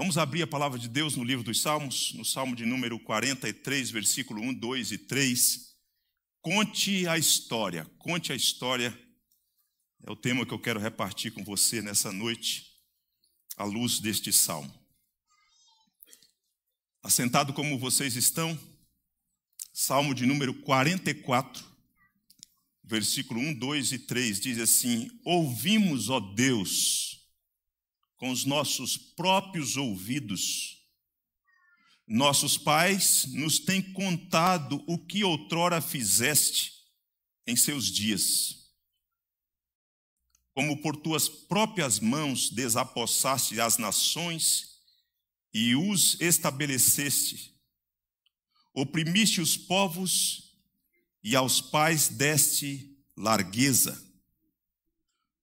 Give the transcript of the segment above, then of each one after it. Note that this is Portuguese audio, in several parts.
Vamos abrir a palavra de Deus no livro dos Salmos, no Salmo de número 43, versículo 1, 2 e 3. Conte a história, conte a história. É o tema que eu quero repartir com você nessa noite, à luz deste salmo. Assentado como vocês estão, Salmo de número 44, versículo 1, 2 e 3 diz assim: Ouvimos, ó Deus, com os nossos próprios ouvidos. Nossos pais nos têm contado o que outrora fizeste em seus dias. Como por tuas próprias mãos desapossaste as nações e os estabeleceste, oprimiste os povos e aos pais deste largueza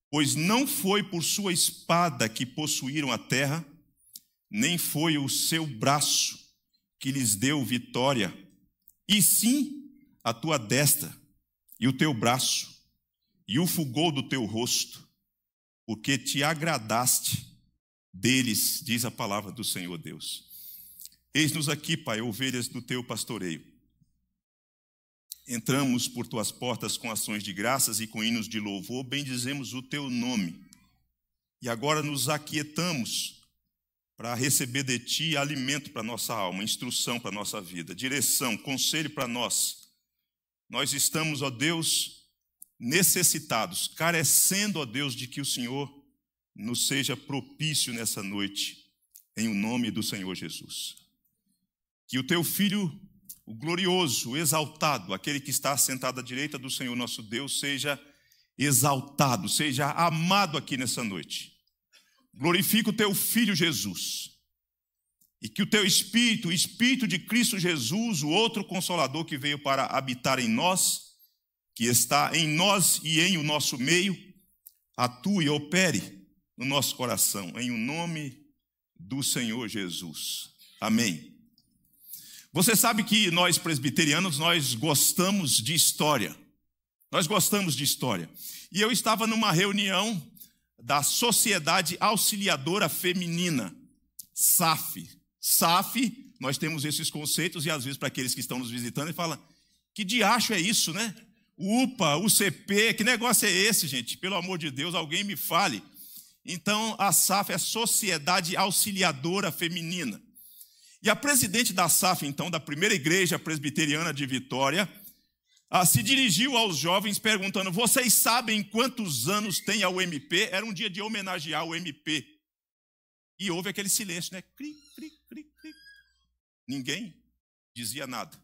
Pois não foi por sua espada que possuíram a terra, nem foi o seu braço que lhes deu vitória, e sim a tua destra e o teu braço e o fulgor do teu rosto, porque te agradaste deles, diz a palavra do Senhor Deus. Eis-nos aqui, Pai, ovelhas do teu pastoreio. Entramos por tuas portas com ações de graças e com hinos de louvor, bendizemos o teu nome. E agora nos aquietamos para receber de ti alimento para nossa alma, instrução para nossa vida, direção, conselho para nós. Nós estamos, ó Deus, necessitados, carecendo, ó Deus, de que o Senhor nos seja propício nessa noite, em o nome do Senhor Jesus. Que o teu filho o glorioso, o exaltado, aquele que está sentado à direita do Senhor nosso Deus, seja exaltado, seja amado aqui nessa noite. Glorifica o teu filho Jesus. E que o teu espírito, o espírito de Cristo Jesus, o outro consolador que veio para habitar em nós, que está em nós e em o nosso meio, atue, e opere no nosso coração, em o nome do Senhor Jesus. Amém. Você sabe que nós presbiterianos nós gostamos de história. Nós gostamos de história. E eu estava numa reunião da Sociedade Auxiliadora Feminina, SAF. SAF, nós temos esses conceitos e às vezes para aqueles que estão nos visitando, e fala: "Que diacho é isso, né? UPA, UCP, que negócio é esse, gente? Pelo amor de Deus, alguém me fale". Então, a SAF é Sociedade Auxiliadora Feminina. E a presidente da SAF, então, da primeira igreja presbiteriana de Vitória, ah, se dirigiu aos jovens perguntando: Vocês sabem quantos anos tem a UMP? Era um dia de homenagear o MP. E houve aquele silêncio, né? Cri, cri, cri, cri. Ninguém dizia nada.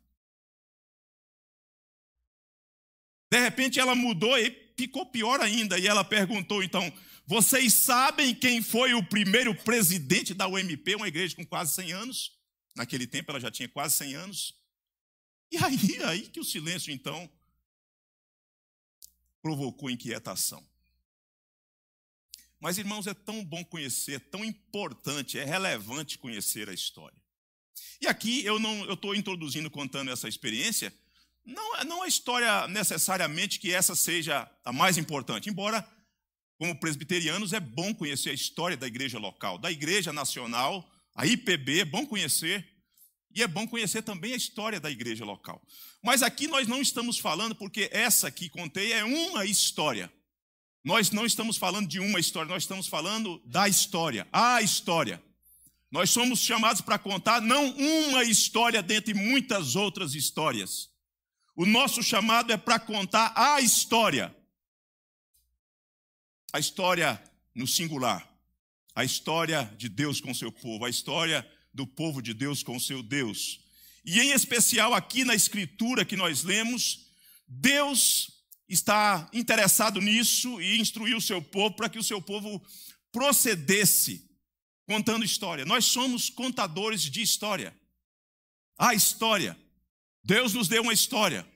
De repente ela mudou e ficou pior ainda. E ela perguntou então: Vocês sabem quem foi o primeiro presidente da UMP, uma igreja com quase 100 anos? Naquele tempo ela já tinha quase 100 anos. E aí, aí que o silêncio, então, provocou inquietação. Mas, irmãos, é tão bom conhecer, é tão importante, é relevante conhecer a história. E aqui eu não, eu estou introduzindo, contando essa experiência, não, é, não a é história necessariamente que essa seja a mais importante, embora, como presbiterianos, é bom conhecer a história da igreja local, da igreja nacional a IPB, é bom conhecer, e é bom conhecer também a história da igreja local. Mas aqui nós não estamos falando, porque essa que contei é uma história. Nós não estamos falando de uma história, nós estamos falando da história, a história. Nós somos chamados para contar não uma história dentre muitas outras histórias. O nosso chamado é para contar a história. A história no singular a história de Deus com seu povo, a história do povo de Deus com seu Deus. E em especial aqui na escritura que nós lemos, Deus está interessado nisso e instruiu o seu povo para que o seu povo procedesse contando história. Nós somos contadores de história. A história. Deus nos deu uma história.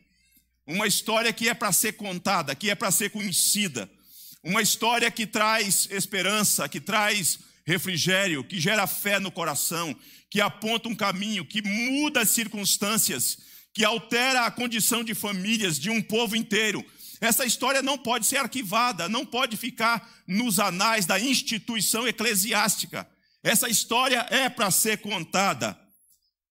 Uma história que é para ser contada, que é para ser conhecida. Uma história que traz esperança, que traz refrigério, que gera fé no coração, que aponta um caminho, que muda as circunstâncias, que altera a condição de famílias, de um povo inteiro. Essa história não pode ser arquivada, não pode ficar nos anais da instituição eclesiástica. Essa história é para ser contada.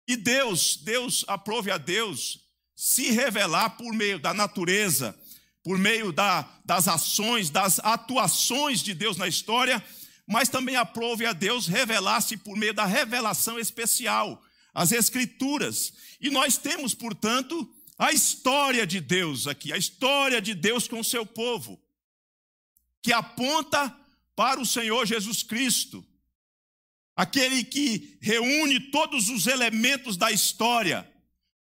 E Deus, Deus aprove a Deus se revelar por meio da natureza, por meio da, das ações, das atuações de Deus na história, mas também aprove a Deus revelar-se por meio da revelação especial, as Escrituras. E nós temos, portanto, a história de Deus aqui, a história de Deus com o seu povo, que aponta para o Senhor Jesus Cristo, aquele que reúne todos os elementos da história,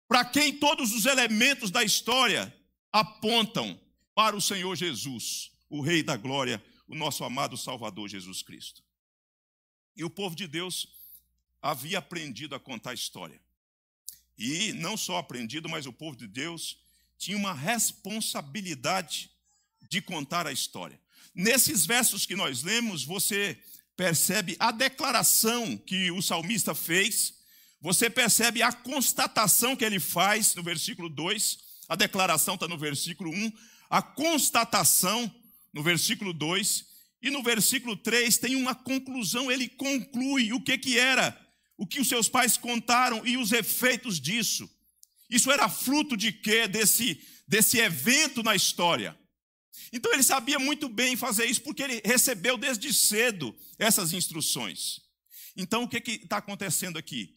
para quem todos os elementos da história apontam para o Senhor Jesus, o Rei da Glória, o nosso amado Salvador Jesus Cristo. E o povo de Deus havia aprendido a contar história. E não só aprendido, mas o povo de Deus tinha uma responsabilidade de contar a história. Nesses versos que nós lemos, você percebe a declaração que o salmista fez, você percebe a constatação que ele faz no versículo 2, a declaração está no versículo 1, a constatação no versículo 2 e no versículo 3 tem uma conclusão, ele conclui o que que era, o que os seus pais contaram e os efeitos disso. Isso era fruto de quê? Desse desse evento na história. Então ele sabia muito bem fazer isso porque ele recebeu desde cedo essas instruções. Então o que está acontecendo aqui?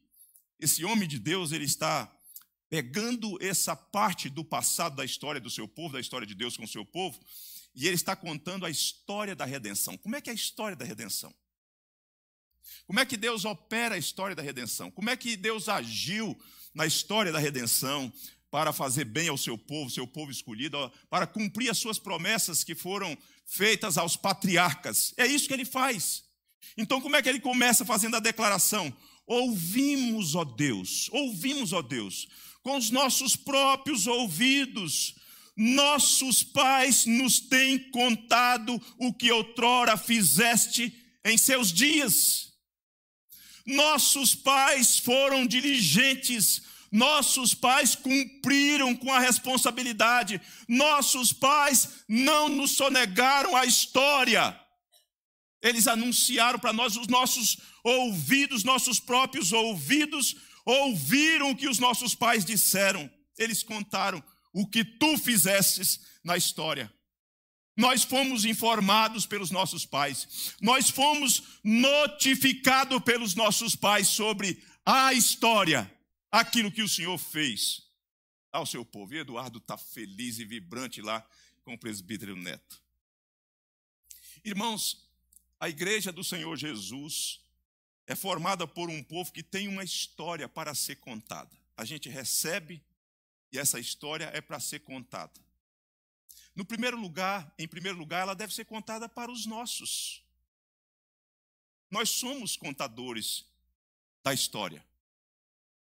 Esse homem de Deus ele está pegando essa parte do passado da história do seu povo, da história de Deus com o seu povo, e ele está contando a história da redenção. Como é que é a história da redenção? Como é que Deus opera a história da redenção? Como é que Deus agiu na história da redenção para fazer bem ao seu povo, seu povo escolhido, para cumprir as suas promessas que foram feitas aos patriarcas? É isso que ele faz. Então, como é que ele começa fazendo a declaração? Ouvimos, ó Deus, ouvimos, ó Deus, com os nossos próprios ouvidos. Nossos pais nos têm contado o que outrora fizeste em seus dias. Nossos pais foram diligentes, nossos pais cumpriram com a responsabilidade, nossos pais não nos sonegaram a história. Eles anunciaram para nós os nossos ouvidos, nossos próprios ouvidos, ouviram o que os nossos pais disseram, eles contaram o que tu fizestes na história. Nós fomos informados pelos nossos pais, nós fomos notificados pelos nossos pais sobre a história, aquilo que o Senhor fez ao seu povo. E Eduardo está feliz e vibrante lá com o presbítero Neto. Irmãos, a igreja do Senhor Jesus é formada por um povo que tem uma história para ser contada. A gente recebe e essa história é para ser contada. No primeiro lugar, em primeiro lugar, ela deve ser contada para os nossos. Nós somos contadores da história.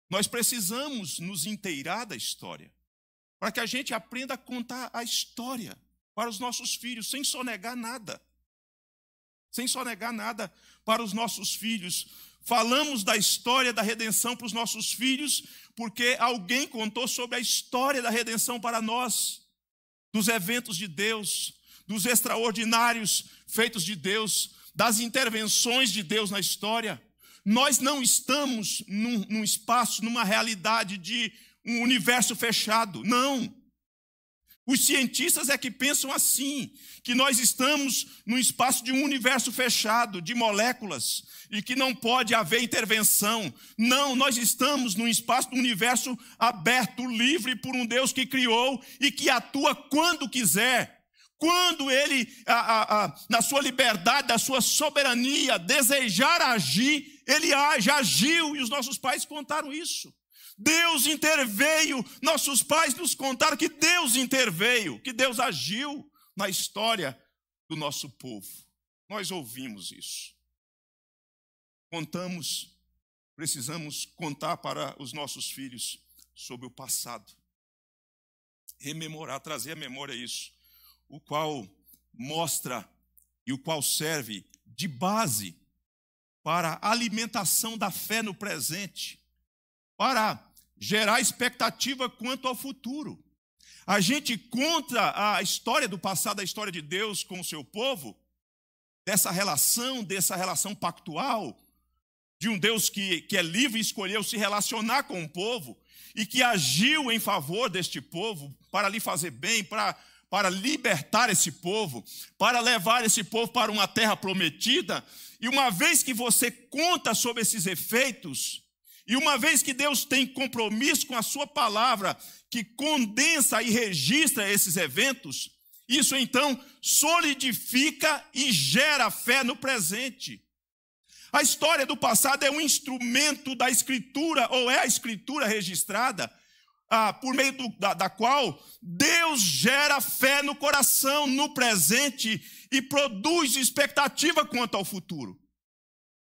Nós precisamos nos inteirar da história, para que a gente aprenda a contar a história para os nossos filhos, sem sonegar nada sem sonegar nada para os nossos filhos. Falamos da história da redenção para os nossos filhos, porque alguém contou sobre a história da redenção para nós, dos eventos de Deus, dos extraordinários feitos de Deus, das intervenções de Deus na história. Nós não estamos num, num espaço, numa realidade de um universo fechado. Não. Os cientistas é que pensam assim, que nós estamos no espaço de um universo fechado de moléculas e que não pode haver intervenção. Não, nós estamos no espaço de um universo aberto, livre por um Deus que criou e que atua quando quiser. Quando ele, a, a, a, na sua liberdade, na sua soberania, desejar agir, ele age, agiu, e os nossos pais contaram isso. Deus interveio. Nossos pais nos contaram que Deus interveio, que Deus agiu na história do nosso povo. Nós ouvimos isso. Contamos, precisamos contar para os nossos filhos sobre o passado. Rememorar, trazer à memória isso, o qual mostra e o qual serve de base para a alimentação da fé no presente, para gerar expectativa quanto ao futuro. A gente conta a história do passado, a história de Deus com o seu povo, dessa relação, dessa relação pactual, de um Deus que, que é livre e escolheu se relacionar com o povo e que agiu em favor deste povo para lhe fazer bem, para, para libertar esse povo, para levar esse povo para uma terra prometida. E uma vez que você conta sobre esses efeitos, e uma vez que Deus tem compromisso com a sua palavra, que condensa e registra esses eventos, isso então solidifica e gera fé no presente. A história do passado é um instrumento da escritura, ou é a escritura registrada, ah, por meio do, da, da qual Deus gera fé no coração, no presente, e produz expectativa quanto ao futuro.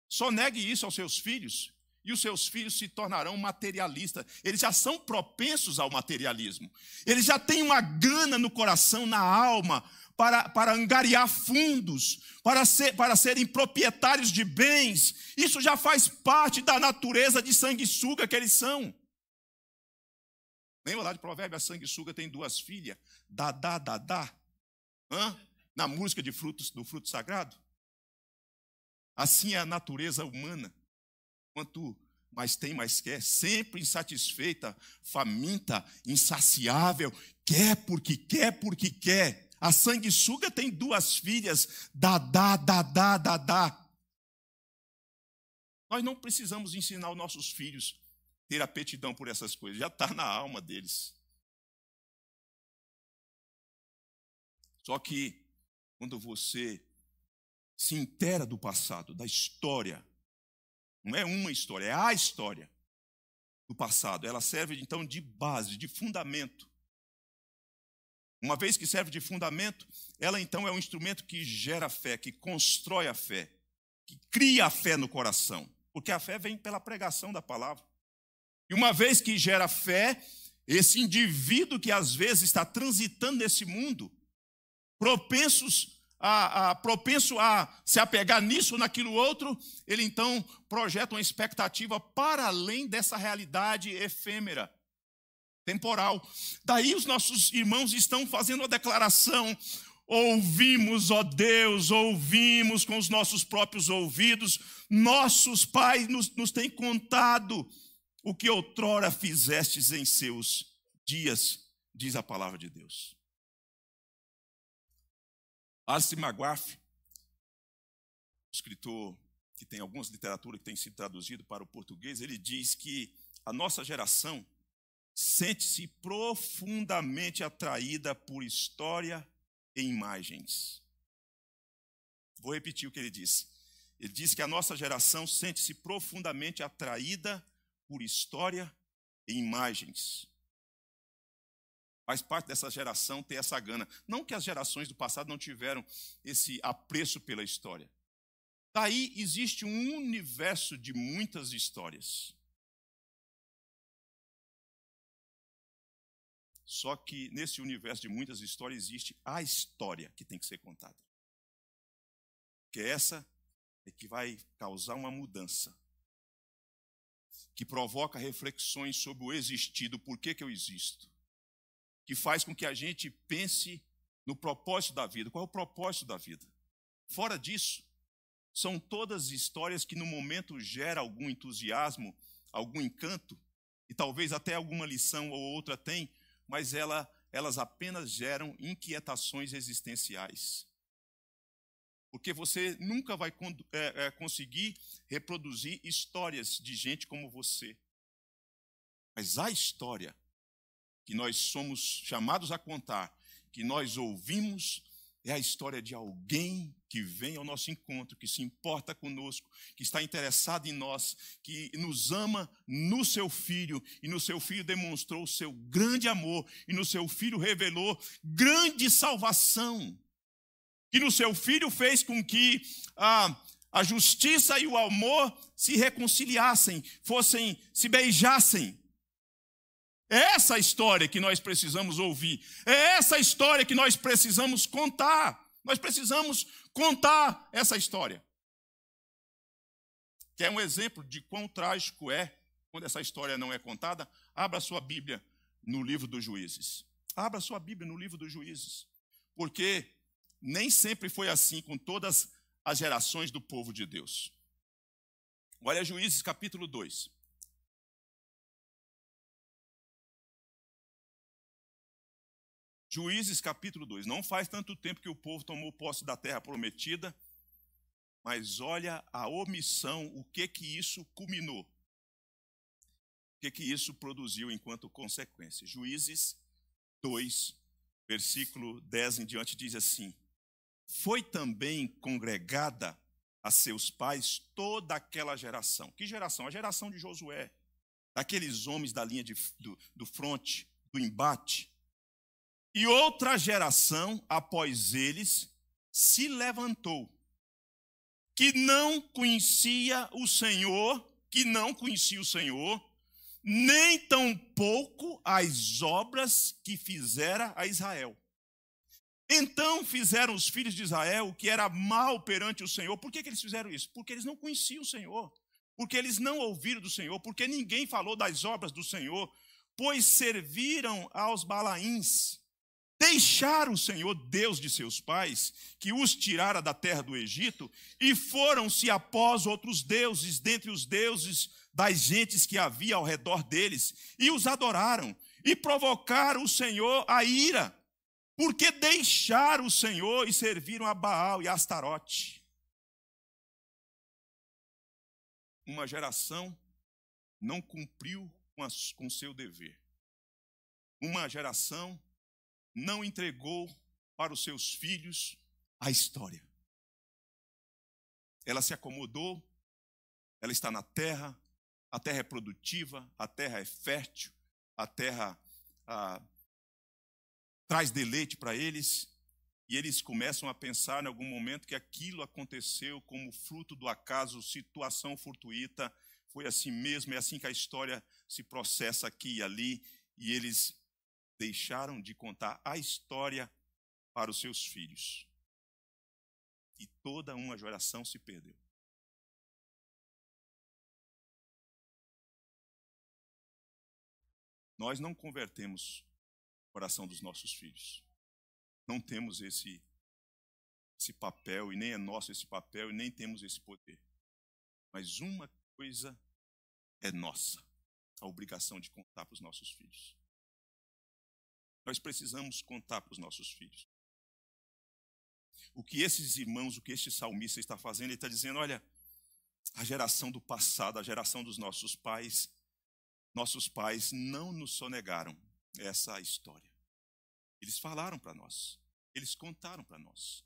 Só negue isso aos seus filhos e os seus filhos se tornarão materialistas. Eles já são propensos ao materialismo. Eles já têm uma gana no coração, na alma, para, para angariar fundos, para, ser, para serem proprietários de bens. Isso já faz parte da natureza de sanguessuga que eles são. Lembra lá de provérbio, a sanguessuga tem duas filhas, dadá, dadá. Hã? Na música de frutos, do fruto sagrado. Assim é a natureza humana quanto mais tem, mais quer, sempre insatisfeita, faminta, insaciável, quer porque quer, porque quer. A sanguessuga tem duas filhas, dadá, dadá, dadá. Nós não precisamos ensinar os nossos filhos a ter apetidão por essas coisas, já está na alma deles. Só que quando você se intera do passado, da história, não é uma história, é a história do passado. Ela serve então de base, de fundamento. Uma vez que serve de fundamento, ela então é um instrumento que gera fé, que constrói a fé, que cria a fé no coração, porque a fé vem pela pregação da palavra. E uma vez que gera fé, esse indivíduo que às vezes está transitando nesse mundo, propensos a, a, propenso a se apegar nisso, ou naquilo outro, ele então projeta uma expectativa para além dessa realidade efêmera, temporal. Daí os nossos irmãos estão fazendo a declaração: ouvimos, ó Deus, ouvimos com os nossos próprios ouvidos, nossos pais nos, nos têm contado o que outrora fizestes em seus dias, diz a palavra de Deus. Assi Maguaf, escritor que tem algumas literaturas que têm sido traduzido para o português, ele diz que a nossa geração sente-se profundamente atraída por história e imagens. Vou repetir o que ele disse. Ele diz que a nossa geração sente-se profundamente atraída por história e imagens faz parte dessa geração ter essa gana. Não que as gerações do passado não tiveram esse apreço pela história. Daí tá existe um universo de muitas histórias. Só que nesse universo de muitas histórias existe a história que tem que ser contada. Que é essa é que vai causar uma mudança. Que provoca reflexões sobre o existido, por que, que eu existo que faz com que a gente pense no propósito da vida. Qual é o propósito da vida? Fora disso, são todas histórias que no momento gera algum entusiasmo, algum encanto, e talvez até alguma lição ou outra tem, mas ela, elas apenas geram inquietações existenciais. Porque você nunca vai é, é, conseguir reproduzir histórias de gente como você. Mas a história que nós somos chamados a contar, que nós ouvimos, é a história de alguém que vem ao nosso encontro, que se importa conosco, que está interessado em nós, que nos ama no seu filho, e no seu filho demonstrou o seu grande amor, e no seu filho revelou grande salvação, que no seu filho fez com que a, a justiça e o amor se reconciliassem, fossem, se beijassem. É essa história que nós precisamos ouvir. É essa história que nós precisamos contar. Nós precisamos contar essa história. Que é um exemplo de quão trágico é quando essa história não é contada. Abra sua Bíblia no livro dos juízes. Abra sua Bíblia no livro dos juízes. Porque nem sempre foi assim com todas as gerações do povo de Deus. Olha Juízes capítulo 2. Juízes capítulo 2. Não faz tanto tempo que o povo tomou posse da terra prometida, mas olha a omissão, o que que isso culminou. O que que isso produziu enquanto consequência. Juízes 2, versículo 10 em diante diz assim: Foi também congregada a seus pais toda aquela geração. Que geração? A geração de Josué, daqueles homens da linha de, do, do fronte, do embate, e outra geração após eles se levantou, que não conhecia o Senhor, que não conhecia o Senhor, nem tampouco as obras que fizera a Israel. Então fizeram os filhos de Israel o que era mal perante o Senhor. Por que, que eles fizeram isso? Porque eles não conheciam o Senhor, porque eles não ouviram do Senhor, porque ninguém falou das obras do Senhor, pois serviram aos Balaíns deixaram o Senhor, Deus de seus pais, que os tirara da terra do Egito, e foram-se após outros deuses, dentre os deuses das gentes que havia ao redor deles, e os adoraram, e provocaram o Senhor a ira, porque deixaram o Senhor e serviram a Baal e a Astarote. Uma geração não cumpriu com, a, com seu dever. Uma geração não entregou para os seus filhos a história. Ela se acomodou, ela está na terra, a terra é produtiva, a terra é fértil, a terra ah, traz deleite para eles, e eles começam a pensar em algum momento que aquilo aconteceu como fruto do acaso, situação fortuita, foi assim mesmo, é assim que a história se processa aqui e ali, e eles deixaram de contar a história para os seus filhos. E toda uma geração se perdeu. Nós não convertemos o coração dos nossos filhos. Não temos esse esse papel e nem é nosso esse papel e nem temos esse poder. Mas uma coisa é nossa, a obrigação de contar para os nossos filhos. Nós precisamos contar para os nossos filhos. O que esses irmãos, o que este salmista está fazendo, ele está dizendo: olha, a geração do passado, a geração dos nossos pais, nossos pais não nos sonegaram essa história. Eles falaram para nós, eles contaram para nós.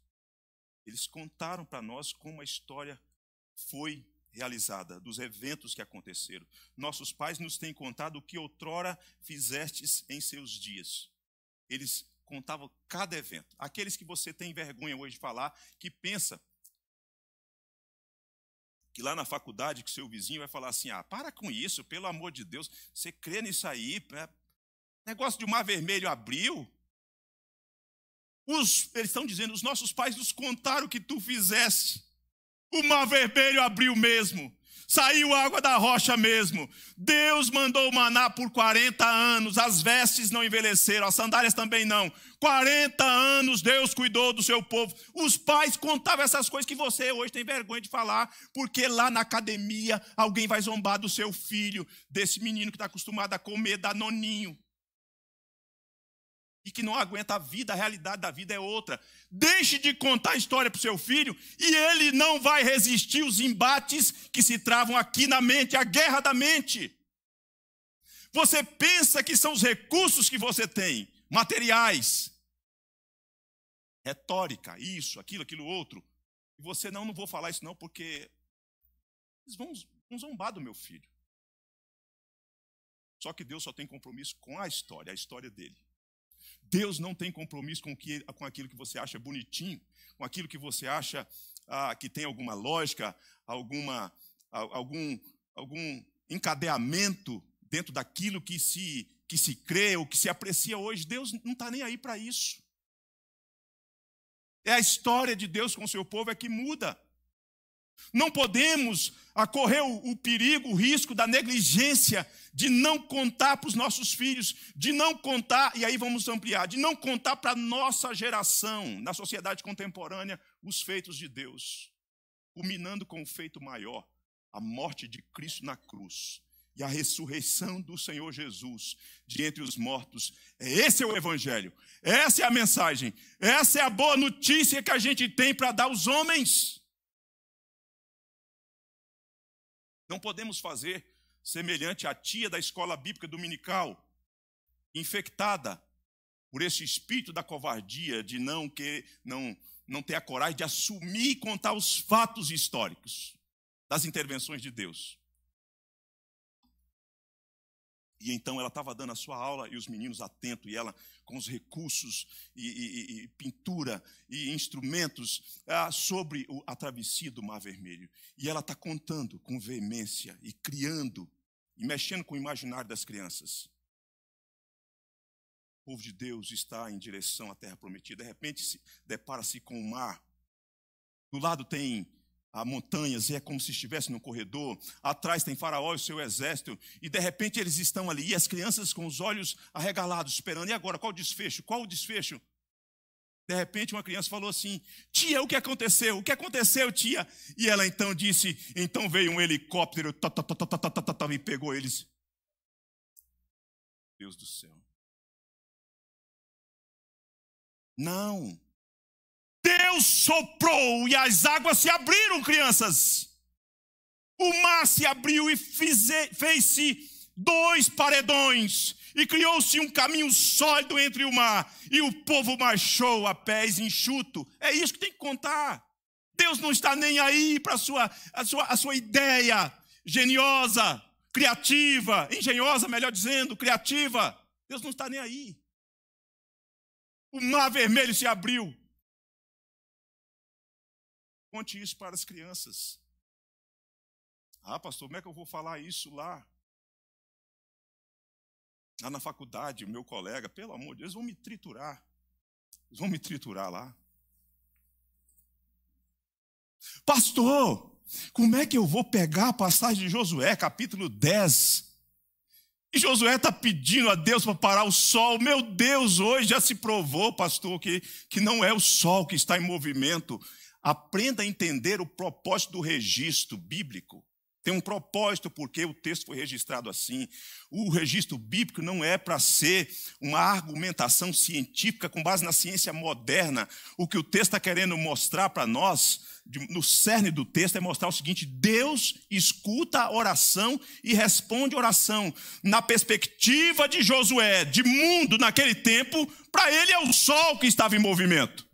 Eles contaram para nós como a história foi realizada, dos eventos que aconteceram. Nossos pais nos têm contado o que outrora fizestes em seus dias. Eles contavam cada evento. Aqueles que você tem vergonha hoje de falar, que pensa que lá na faculdade que seu vizinho vai falar assim: "Ah, para com isso, pelo amor de Deus, você crê nisso aí, né? Negócio de mar vermelho abriu?" Os, eles estão dizendo, os nossos pais nos contaram o que tu fizeste. O mar vermelho abriu mesmo. Saiu água da rocha mesmo. Deus mandou o maná por 40 anos. As vestes não envelheceram, as sandálias também não. 40 anos Deus cuidou do seu povo. Os pais contavam essas coisas que você hoje tem vergonha de falar, porque lá na academia alguém vai zombar do seu filho, desse menino que está acostumado a comer danoninho e que não aguenta a vida, a realidade da vida é outra. Deixe de contar a história para o seu filho e ele não vai resistir os embates que se travam aqui na mente, a guerra da mente. Você pensa que são os recursos que você tem, materiais, retórica, isso, aquilo, aquilo outro. E você, não, não vou falar isso não, porque eles vão, vão zombar do meu filho. Só que Deus só tem compromisso com a história, a história dele. Deus não tem compromisso com, que, com aquilo que você acha bonitinho, com aquilo que você acha ah, que tem alguma lógica, alguma, algum, algum encadeamento dentro daquilo que se, que se crê ou que se aprecia hoje. Deus não está nem aí para isso. É a história de Deus com o seu povo é que muda. Não podemos acorrer o, o perigo, o risco da negligência de não contar para os nossos filhos, de não contar, e aí vamos ampliar, de não contar para a nossa geração, na sociedade contemporânea, os feitos de Deus, culminando com o feito maior, a morte de Cristo na cruz e a ressurreição do Senhor Jesus de entre os mortos. É esse é o Evangelho, essa é a mensagem, essa é a boa notícia que a gente tem para dar aos homens. Não podemos fazer semelhante à tia da escola bíblica dominical, infectada por esse espírito da covardia de não que não não ter a coragem de assumir e contar os fatos históricos das intervenções de Deus. E então ela estava dando a sua aula e os meninos atentos, e ela com os recursos e, e, e pintura e instrumentos ah, sobre o, a travessia do Mar Vermelho. E ela está contando com veemência e criando e mexendo com o imaginário das crianças. O povo de Deus está em direção à terra prometida. De repente, se depara-se com o mar. Do lado tem há montanhas e é como se estivesse no corredor. Atrás tem Faraó e seu exército, e de repente eles estão ali, e as crianças com os olhos arregalados, esperando. E agora, qual o desfecho? Qual o desfecho? De repente, uma criança falou assim: Tia, o que aconteceu? O que aconteceu, tia? E ela então disse: Então veio um helicóptero tá, tá, tá, e pegou eles. Deus do céu. Não, Deus soprou e as águas se abriram, crianças. O mar se abriu e fez-se dois paredões, e criou-se um caminho sólido entre o mar, e o povo marchou a pés enxuto. É isso que tem que contar. Deus não está nem aí para a sua, a, sua, a sua ideia geniosa, criativa, engenhosa, melhor dizendo, criativa. Deus não está nem aí. O mar vermelho se abriu, Conte isso para as crianças. Ah, pastor, como é que eu vou falar isso lá? Lá ah, na faculdade, o meu colega, pelo amor de Deus, vão me triturar. Eles vão me triturar lá. Pastor, como é que eu vou pegar a passagem de Josué, capítulo 10? E Josué está pedindo a Deus para parar o sol. Meu Deus, hoje já se provou, pastor, que, que não é o sol que está em movimento, Aprenda a entender o propósito do registro bíblico. Tem um propósito porque o texto foi registrado assim. O registro bíblico não é para ser uma argumentação científica com base na ciência moderna. O que o texto está querendo mostrar para nós, no cerne do texto, é mostrar o seguinte: Deus escuta a oração e responde a oração. Na perspectiva de Josué, de mundo naquele tempo, para ele é o sol que estava em movimento.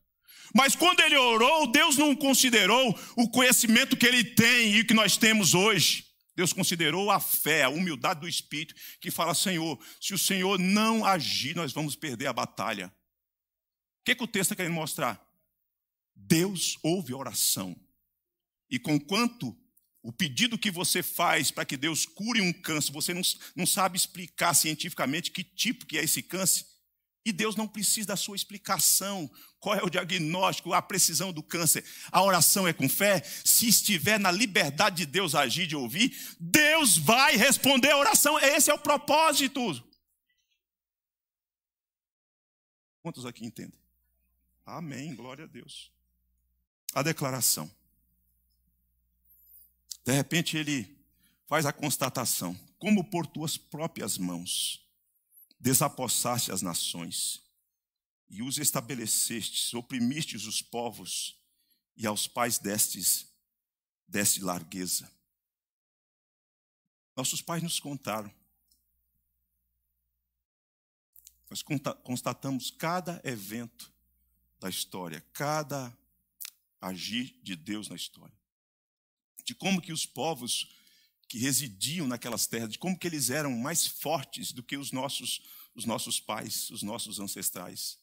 Mas quando ele orou, Deus não considerou o conhecimento que ele tem e que nós temos hoje. Deus considerou a fé, a humildade do espírito, que fala: Senhor, se o Senhor não agir, nós vamos perder a batalha. O que, é que o texto está querendo mostrar? Deus ouve a oração. E conquanto o pedido que você faz para que Deus cure um câncer, você não, não sabe explicar cientificamente que tipo que é esse câncer, e Deus não precisa da sua explicação, qual é o diagnóstico, a precisão do câncer. A oração é com fé. Se estiver na liberdade de Deus agir, de ouvir, Deus vai responder a oração. Esse é o propósito. Quantos aqui entendem? Amém, glória a Deus. A declaração. De repente ele faz a constatação: como por tuas próprias mãos desapossaste as nações e os estabelecestes, oprimistes os povos e aos pais destes, deste largueza. Nossos pais nos contaram. Nós constatamos cada evento da história, cada agir de Deus na história. De como que os povos que residiam naquelas terras, de como que eles eram mais fortes do que os nossos, os nossos pais, os nossos ancestrais.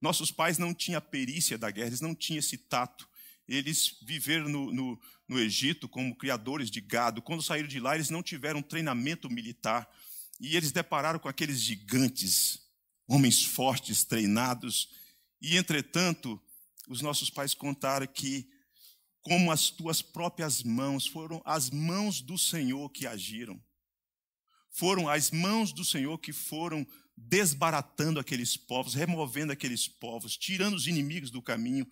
Nossos pais não tinham a perícia da guerra, eles não tinham esse tato. Eles viveram no, no, no Egito como criadores de gado. Quando saíram de lá, eles não tiveram treinamento militar. E eles depararam com aqueles gigantes, homens fortes, treinados. E, entretanto, os nossos pais contaram que como as tuas próprias mãos, foram as mãos do Senhor que agiram. Foram as mãos do Senhor que foram desbaratando aqueles povos, removendo aqueles povos, tirando os inimigos do caminho,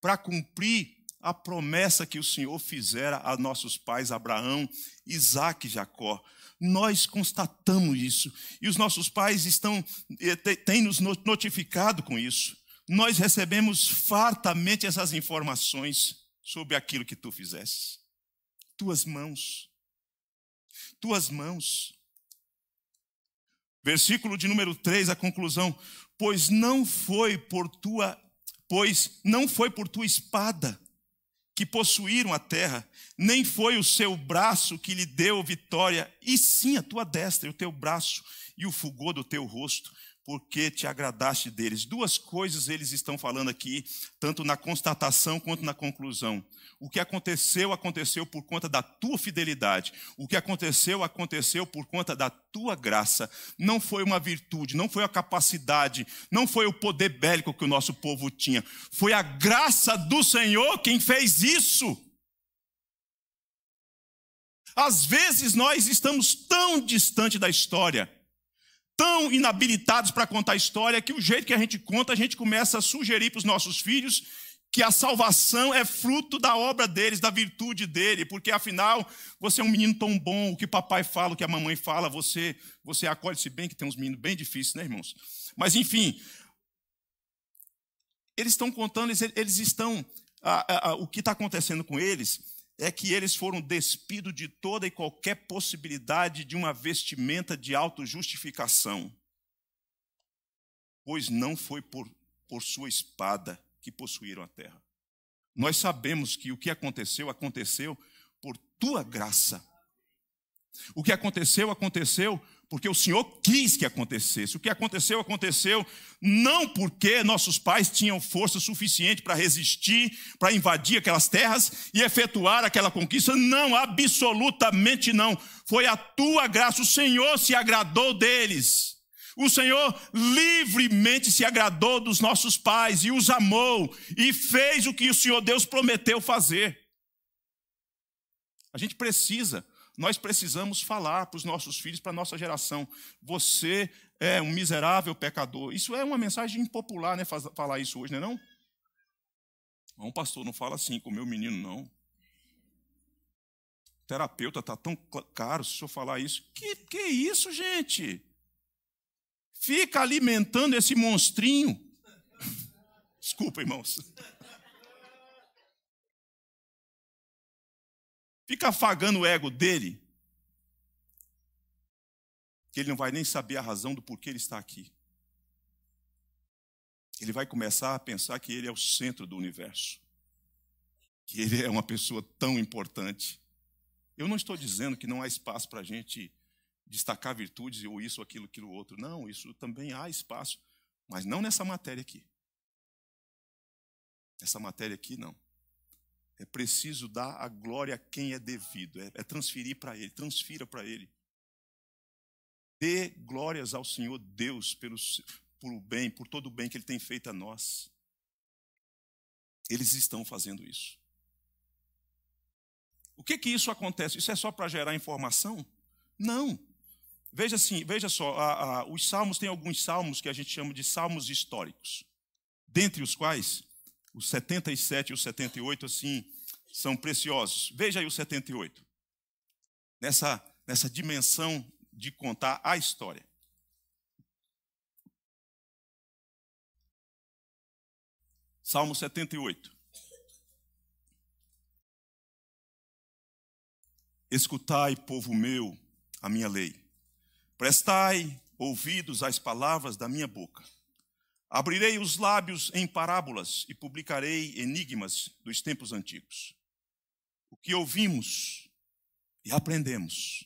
para cumprir a promessa que o Senhor fizera a nossos pais Abraão, Isaac e Jacó. Nós constatamos isso e os nossos pais estão eh, têm nos notificado com isso. Nós recebemos fartamente essas informações sobre aquilo que tu fizesse. Tuas mãos. Tuas mãos. Versículo de número 3, a conclusão, pois não foi por tua pois não foi por tua espada que possuíram a terra, nem foi o seu braço que lhe deu vitória, e sim a tua destra e o teu braço e o fulgor do teu rosto, porque te agradaste deles. Duas coisas eles estão falando aqui, tanto na constatação quanto na conclusão. O que aconteceu, aconteceu por conta da tua fidelidade. O que aconteceu, aconteceu por conta da tua graça. Não foi uma virtude, não foi a capacidade, não foi o poder bélico que o nosso povo tinha. Foi a graça do Senhor quem fez isso. Às vezes nós estamos tão distante da história tão inabilitados para contar a história que o jeito que a gente conta, a gente começa a sugerir para os nossos filhos que a salvação é fruto da obra deles, da virtude dele, porque afinal você é um menino tão bom, o que papai fala, o que a mamãe fala, você você acolhe-se bem, que tem uns meninos bem difíceis, né, irmãos? Mas enfim, eles estão contando, eles, eles estão o que está acontecendo com eles é que eles foram despidos de toda e qualquer possibilidade de uma vestimenta de autojustificação. Pois não foi por, por sua espada que possuíram a terra. Nós sabemos que o que aconteceu, aconteceu por tua graça o que aconteceu, aconteceu porque o Senhor quis que acontecesse. O que aconteceu, aconteceu não porque nossos pais tinham força suficiente para resistir, para invadir aquelas terras e efetuar aquela conquista. Não, absolutamente não. Foi a tua graça. O Senhor se agradou deles. O Senhor livremente se agradou dos nossos pais e os amou e fez o que o Senhor Deus prometeu fazer. A gente precisa nós precisamos falar para os nossos filhos, para a nossa geração: você é um miserável pecador. Isso é uma mensagem impopular, né? Falar isso hoje, não é? Não? Não, pastor, não fala assim com o meu menino, não. terapeuta está tão caro se o senhor falar isso. Que, que isso, gente? Fica alimentando esse monstrinho. Desculpa, irmãos. fica afagando o ego dele, que ele não vai nem saber a razão do porquê ele está aqui. Ele vai começar a pensar que ele é o centro do universo, que ele é uma pessoa tão importante. Eu não estou dizendo que não há espaço para a gente destacar virtudes ou isso, aquilo, aquilo, outro. Não, isso também há espaço, mas não nessa matéria aqui. Essa matéria aqui não. É preciso dar a glória a quem é devido, é, é, transferir para Ele, transfira para Ele. Dê glórias ao Senhor Deus pelo, pelo bem, por todo o bem que Ele tem feito a nós. Eles estão fazendo isso. O que que isso acontece? Isso é só para gerar informação? Não. Veja assim, veja só, a, a, os salmos tem alguns salmos que a gente chama de salmos históricos, dentre os quais os 77 e os 78, assim, são preciosos. Veja aí o 78. Nessa, nessa dimensão de contar a história. Salmo 78. Escutai, povo meu, a minha lei. Prestai ouvidos às palavras da minha boca. Abrirei os lábios em parábolas e publicarei enigmas dos tempos antigos. O que ouvimos e aprendemos,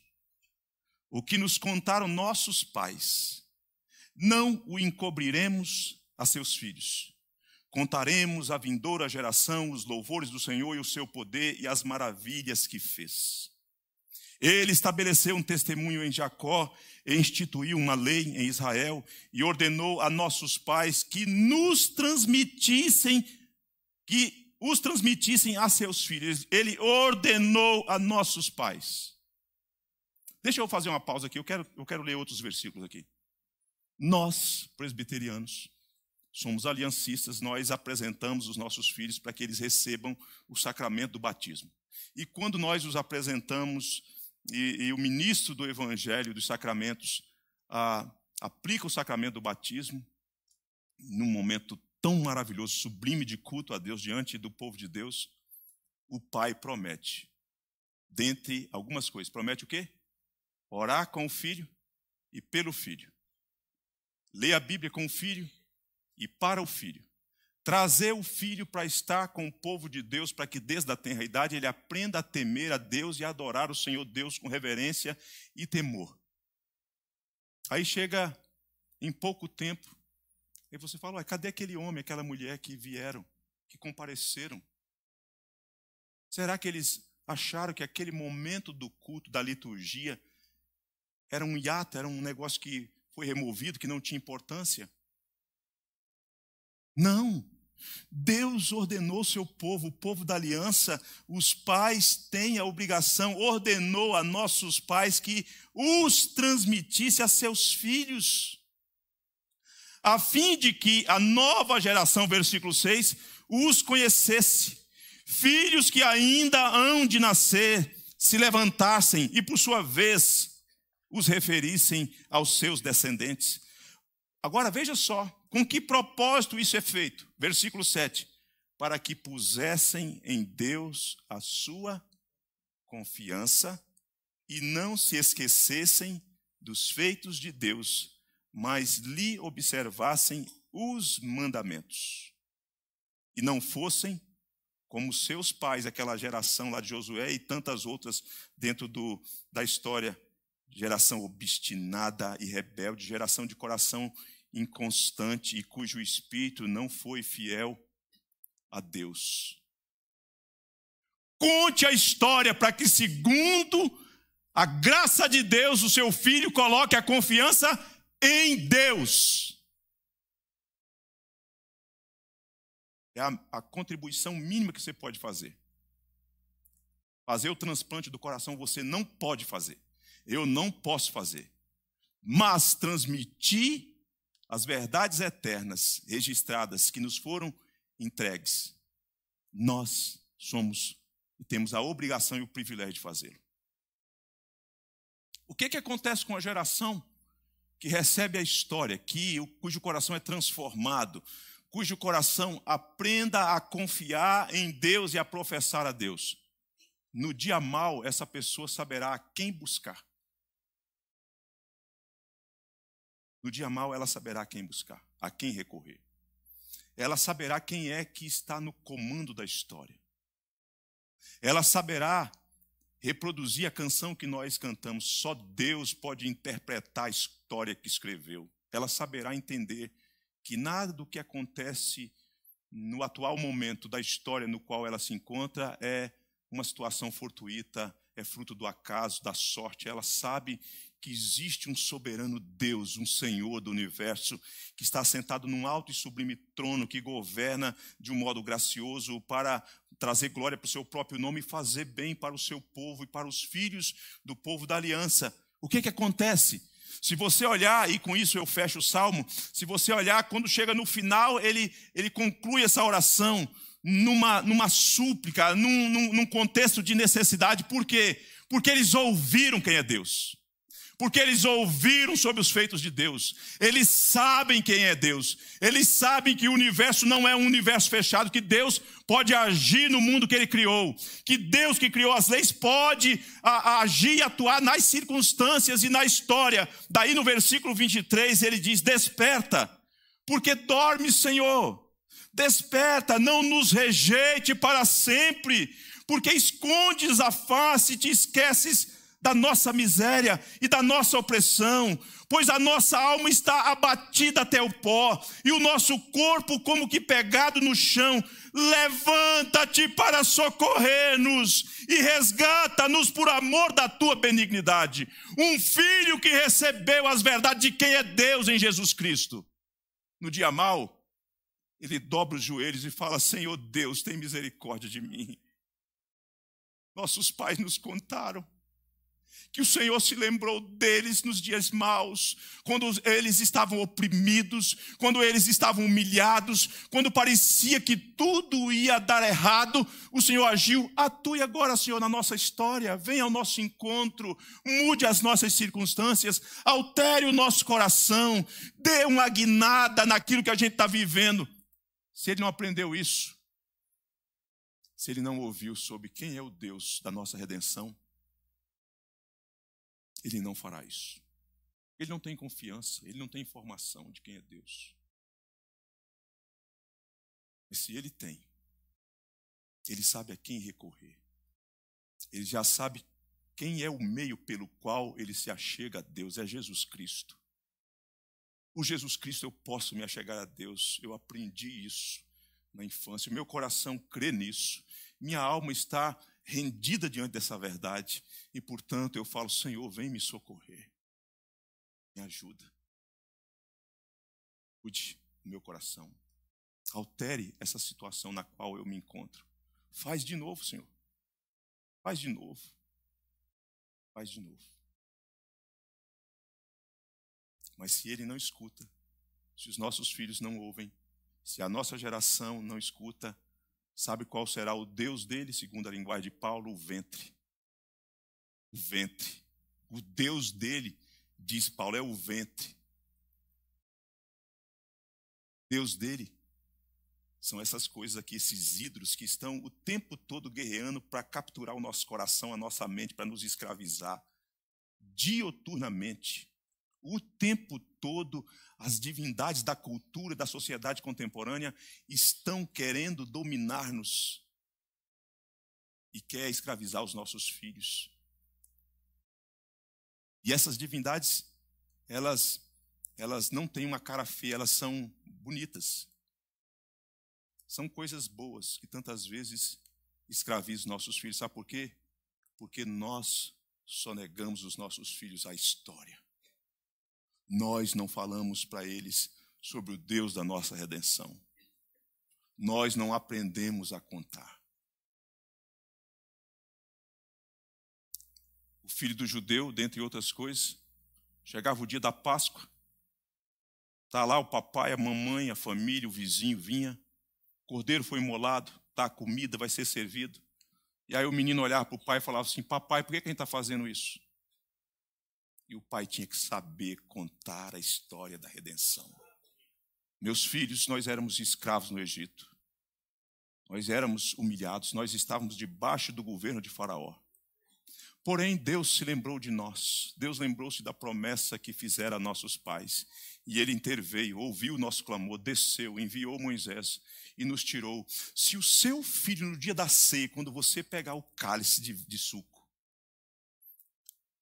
o que nos contaram nossos pais, não o encobriremos a seus filhos. Contaremos à vindoura geração os louvores do Senhor e o seu poder e as maravilhas que fez. Ele estabeleceu um testemunho em Jacó, instituiu uma lei em Israel e ordenou a nossos pais que nos transmitissem, que os transmitissem a seus filhos. Ele ordenou a nossos pais. Deixa eu fazer uma pausa aqui, eu quero, eu quero ler outros versículos aqui. Nós, presbiterianos, somos aliancistas, nós apresentamos os nossos filhos para que eles recebam o sacramento do batismo. E quando nós os apresentamos e, e o ministro do Evangelho dos Sacramentos ah, aplica o sacramento do batismo num momento tão maravilhoso, sublime de culto a Deus diante do povo de Deus, o pai promete, dentre algumas coisas, promete o quê? Orar com o filho e pelo filho. Ler a Bíblia com o filho e para o filho. Trazer o filho para estar com o povo de Deus, para que desde a tenra idade ele aprenda a temer a Deus e a adorar o Senhor Deus com reverência e temor. Aí chega em pouco tempo, e você fala: Ué, cadê aquele homem, aquela mulher que vieram, que compareceram? Será que eles acharam que aquele momento do culto, da liturgia, era um hiato, era um negócio que foi removido, que não tinha importância? Não. Deus ordenou seu povo, o povo da aliança, os pais têm a obrigação, ordenou a nossos pais que os transmitisse a seus filhos, a fim de que a nova geração, versículo 6, os conhecesse, filhos que ainda hão de nascer, se levantassem e, por sua vez, os referissem aos seus descendentes. Agora veja só, com que propósito isso é feito? Versículo 7. Para que pusessem em Deus a sua confiança e não se esquecessem dos feitos de Deus, mas lhe observassem os mandamentos e não fossem como seus pais, aquela geração lá de Josué e tantas outras dentro do, da história, geração obstinada e rebelde, geração de coração inconstante e cujo espírito não foi fiel a Deus. Conte a história para que, segundo a graça de Deus, o seu filho coloque a confiança em Deus. É a, a contribuição mínima que você pode fazer. Fazer o transplante do coração você não pode fazer. Eu não posso fazer. Mas transmitir as verdades eternas registradas que nos foram entregues, nós somos e temos a obrigação e o privilégio de fazê-lo. O que, é que acontece com a geração que recebe a história, que cujo coração é transformado, cujo coração aprenda a confiar em Deus e a professar a Deus? No dia mal, essa pessoa saberá a quem buscar. No dia mal ela saberá quem buscar, a quem recorrer. Ela saberá quem é que está no comando da história. Ela saberá reproduzir a canção que nós cantamos. Só Deus pode interpretar a história que escreveu. Ela saberá entender que nada do que acontece no atual momento da história no qual ela se encontra é uma situação fortuita, é fruto do acaso, da sorte. Ela sabe que existe um soberano Deus, um Senhor do universo, que está sentado num alto e sublime trono, que governa de um modo gracioso para trazer glória para o seu próprio nome e fazer bem para o seu povo e para os filhos do povo da aliança. O que, é que acontece? Se você olhar, e com isso eu fecho o salmo, se você olhar, quando chega no final, ele, ele conclui essa oração numa, numa súplica, num, num, num contexto de necessidade. Por quê? Porque eles ouviram quem é Deus porque eles ouviram sobre os feitos de Deus, eles sabem quem é Deus, eles sabem que o universo não é um universo fechado, que Deus pode agir no mundo que Ele criou, que Deus que criou as leis pode a, a agir e atuar nas circunstâncias e na história. Daí no versículo 23 ele diz: Desperta, porque dorme, Senhor, desperta, não nos rejeite para sempre, porque escondes a face e te esqueces da nossa miséria e da nossa opressão, pois a nossa alma está abatida até o pó, e o nosso corpo como que pegado no chão. Levanta-te para socorrer-nos e resgata-nos por amor da tua benignidade. Um filho que recebeu as verdades de quem é Deus em Jesus Cristo. No dia mal, ele dobra os joelhos e fala: Senhor Deus, tem misericórdia de mim. Nossos pais nos contaram que o Senhor se lembrou deles nos dias maus, quando eles estavam oprimidos, quando eles estavam humilhados, quando parecia que tudo ia dar errado, o Senhor agiu. Atue agora, Senhor, na nossa história, venha ao nosso encontro, mude as nossas circunstâncias, altere o nosso coração, dê uma guinada naquilo que a gente está vivendo. Se ele não aprendeu isso, se ele não ouviu sobre quem é o Deus da nossa redenção, ele não fará isso. Ele não tem confiança, ele não tem informação de quem é Deus. E se ele tem, ele sabe a quem recorrer. Ele já sabe quem é o meio pelo qual ele se achega a Deus, é Jesus Cristo. Por Jesus Cristo eu posso me achegar a Deus, eu aprendi isso na infância, meu coração crê nisso, minha alma está rendida diante dessa verdade, e portanto eu falo: Senhor, vem me socorrer, me ajuda. Cuide o meu coração, altere essa situação na qual eu me encontro. Faz de novo, Senhor. Faz de novo. Faz de novo. Mas se ele não escuta, se os nossos filhos não ouvem, se a nossa geração não escuta, Sabe qual será o Deus dele, segundo a linguagem de Paulo? O ventre. O ventre. O Deus dele, diz Paulo, é o ventre. Deus dele são essas coisas aqui, esses ídolos que estão o tempo todo guerreando para capturar o nosso coração, a nossa mente, para nos escravizar dioturnamente. O tempo todo, as divindades da cultura, da sociedade contemporânea estão querendo dominar-nos e quer escravizar os nossos filhos. E essas divindades, elas elas não têm uma cara feia, elas são bonitas. São coisas boas que tantas vezes escravizam nossos filhos. Sabe por quê? Porque nós só negamos os nossos filhos a história nós não falamos para eles sobre o Deus da nossa redenção. Nós não aprendemos a contar. O filho do judeu, dentre outras coisas, chegava o dia da Páscoa, está lá o papai, a mamãe, a família, o vizinho vinha, o cordeiro foi imolado, está a comida, vai ser servido. E aí o menino olhava para o pai e falava assim: Papai, por que, que a gente está fazendo isso? E o pai tinha que saber contar a história da redenção. Meus filhos, nós éramos escravos no Egito. Nós éramos humilhados, nós estávamos debaixo do governo de Faraó. Porém, Deus se lembrou de nós. Deus lembrou-se da promessa que fizera a nossos pais. E ele interveio, ouviu o nosso clamor, desceu, enviou Moisés e nos tirou. Se o seu filho, no dia da ceia, quando você pegar o cálice de, de suco,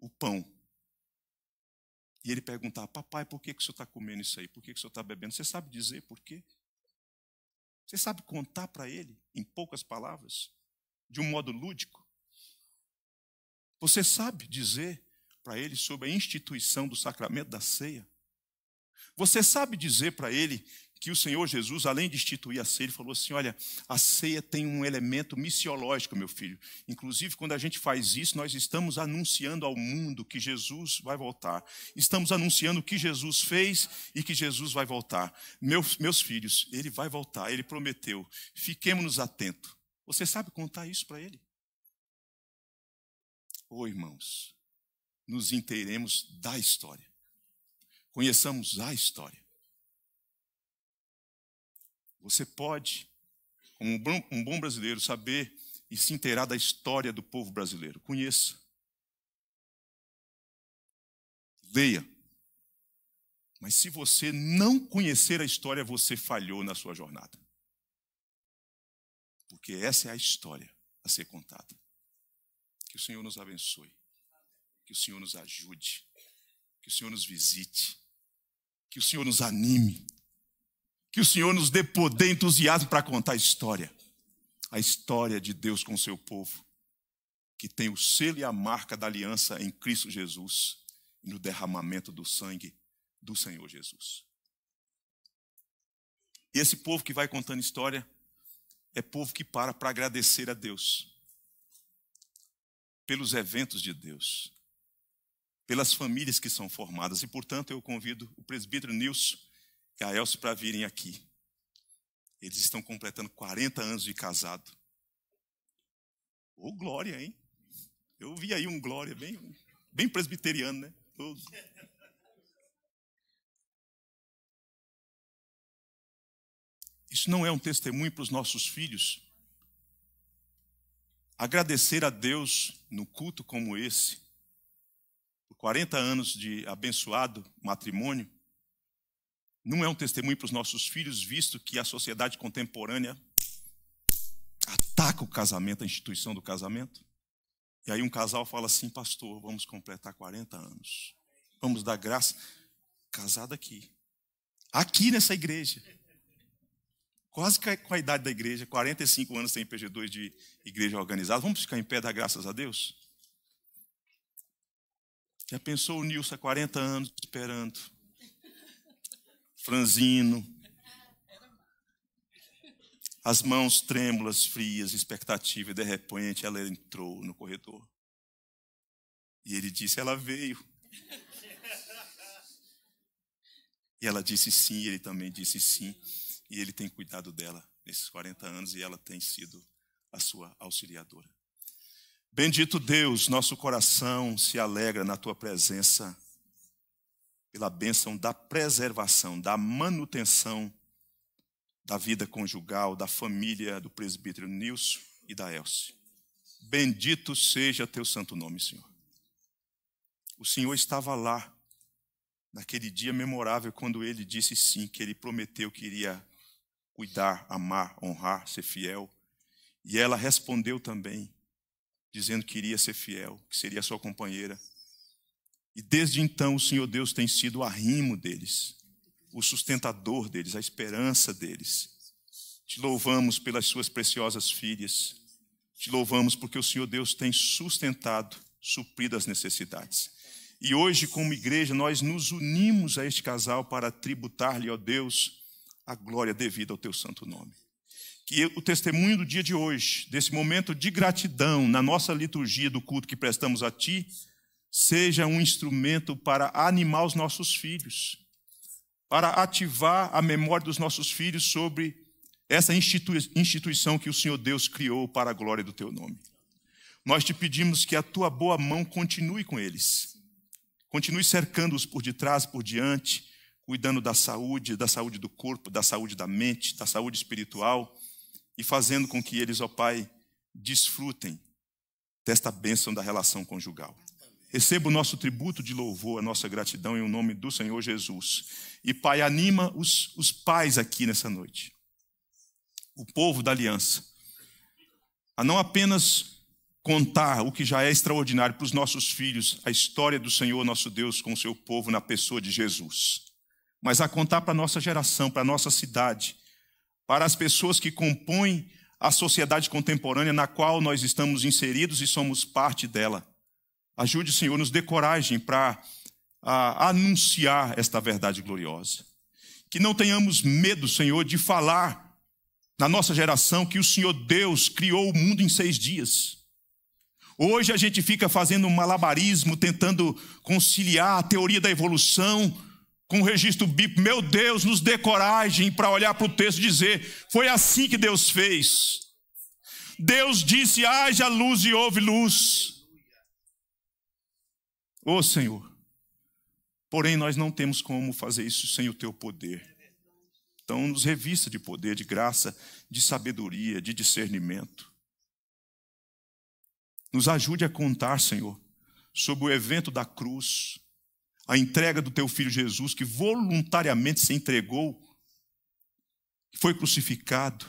o pão, e ele perguntava, papai, por que, que o senhor está comendo isso aí? Por que, que o senhor está bebendo? Você sabe dizer por quê? Você sabe contar para ele, em poucas palavras, de um modo lúdico? Você sabe dizer para ele sobre a instituição do sacramento da ceia? Você sabe dizer para ele que o Senhor Jesus, além de instituir a ceia, ele falou assim: olha, a ceia tem um elemento missiológico, meu filho. Inclusive, quando a gente faz isso, nós estamos anunciando ao mundo que Jesus vai voltar. Estamos anunciando o que Jesus fez e que Jesus vai voltar. Meus, meus filhos, ele vai voltar, ele prometeu. Fiquemos-nos atentos. Você sabe contar isso para ele? Ô oh, irmãos, nos inteiremos da história. Conheçamos a história você pode, como um bom brasileiro, saber e se inteirar da história do povo brasileiro. Conheça. Leia. Mas se você não conhecer a história, você falhou na sua jornada. Porque essa é a história a ser contada. Que o Senhor nos abençoe. Que o Senhor nos ajude. Que o Senhor nos visite. Que o Senhor nos anime. Que o Senhor nos dê poder, entusiasmo para contar a história. A história de Deus com o seu povo, que tem o selo e a marca da aliança em Cristo Jesus e no derramamento do sangue do Senhor Jesus. E esse povo que vai contando história é povo que para para agradecer a Deus pelos eventos de Deus, pelas famílias que são formadas. E, portanto, eu convido o presbítero Nilson e a Elcio para virem aqui. Eles estão completando 40 anos de casado. Ô, oh, glória, hein? Eu vi aí um glória bem, bem presbiteriano, né? Isso não é um testemunho para os nossos filhos? Agradecer a Deus no culto como esse, por 40 anos de abençoado matrimônio, não é um testemunho para os nossos filhos, visto que a sociedade contemporânea ataca o casamento, a instituição do casamento. E aí um casal fala assim, pastor, vamos completar 40 anos. Vamos dar graça. Casado aqui. Aqui nessa igreja. Quase com a idade da igreja, 45 anos tem PG2 de igreja organizada. Vamos ficar em pé, dar graças a Deus? Já pensou o Nilson há 40 anos esperando? franzino, as mãos trêmulas, frias, expectativa, e de repente ela entrou no corredor. E ele disse: Ela veio. E ela disse sim, e ele também disse sim. E ele tem cuidado dela nesses 40 anos e ela tem sido a sua auxiliadora. Bendito Deus, nosso coração se alegra na tua presença pela bênção da preservação, da manutenção da vida conjugal, da família do presbítero Nilson e da Elce. Bendito seja teu santo nome, Senhor. O Senhor estava lá naquele dia memorável quando ele disse sim, que ele prometeu que iria cuidar, amar, honrar, ser fiel. E ela respondeu também, dizendo que iria ser fiel, que seria sua companheira. E desde então o Senhor Deus tem sido o arrimo deles, o sustentador deles, a esperança deles. Te louvamos pelas suas preciosas filhas. Te louvamos porque o Senhor Deus tem sustentado, suprido as necessidades. E hoje, como igreja, nós nos unimos a este casal para tributar-lhe, ó Deus, a glória devida ao teu santo nome. Que o testemunho do dia de hoje, desse momento de gratidão na nossa liturgia do culto que prestamos a ti, seja um instrumento para animar os nossos filhos, para ativar a memória dos nossos filhos sobre essa instituição que o Senhor Deus criou para a glória do teu nome. Nós te pedimos que a tua boa mão continue com eles, continue cercando-os por detrás, por diante, cuidando da saúde, da saúde do corpo, da saúde da mente, da saúde espiritual e fazendo com que eles, ó Pai, desfrutem desta bênção da relação conjugal. Receba o nosso tributo de louvor, a nossa gratidão em o nome do Senhor Jesus. E, Pai, anima os, os pais aqui nessa noite, o povo da aliança, a não apenas contar o que já é extraordinário para os nossos filhos, a história do Senhor nosso Deus com o seu povo na pessoa de Jesus, mas a contar para a nossa geração, para a nossa cidade, para as pessoas que compõem a sociedade contemporânea na qual nós estamos inseridos e somos parte dela Ajude, Senhor, nos dê coragem para anunciar esta verdade gloriosa. Que não tenhamos medo, Senhor, de falar na nossa geração que o Senhor Deus criou o mundo em seis dias. Hoje a gente fica fazendo um malabarismo, tentando conciliar a teoria da evolução com o registro bíblico. Meu Deus, nos dê coragem para olhar para o texto e dizer: foi assim que Deus fez. Deus disse: haja luz e houve luz. Ô oh, Senhor, porém nós não temos como fazer isso sem o teu poder. Então, nos revista de poder, de graça, de sabedoria, de discernimento. Nos ajude a contar, Senhor, sobre o evento da cruz, a entrega do teu filho Jesus, que voluntariamente se entregou, foi crucificado,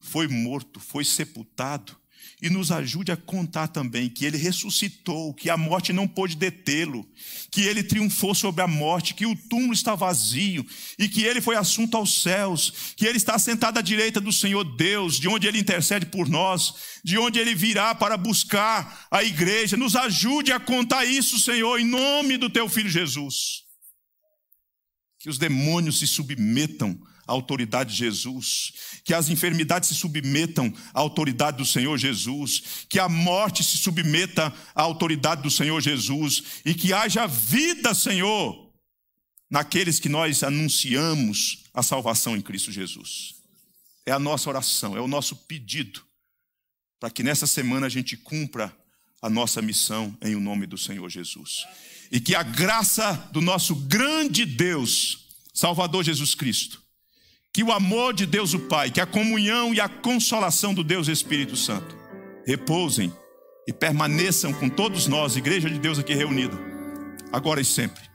foi morto, foi sepultado, e nos ajude a contar também que ele ressuscitou, que a morte não pôde detê-lo, que ele triunfou sobre a morte, que o túmulo está vazio e que ele foi assunto aos céus, que ele está sentado à direita do Senhor Deus, de onde ele intercede por nós, de onde ele virá para buscar a igreja. Nos ajude a contar isso, Senhor, em nome do teu filho Jesus. Que os demônios se submetam à autoridade de Jesus, que as enfermidades se submetam à autoridade do Senhor Jesus, que a morte se submeta à autoridade do Senhor Jesus e que haja vida, Senhor, naqueles que nós anunciamos a salvação em Cristo Jesus. É a nossa oração, é o nosso pedido, para que nessa semana a gente cumpra a nossa missão em o nome do Senhor Jesus. E que a graça do nosso grande Deus, Salvador Jesus Cristo, que o amor de Deus o Pai, que a comunhão e a consolação do Deus Espírito Santo repousem e permaneçam com todos nós, Igreja de Deus aqui reunida, agora e sempre.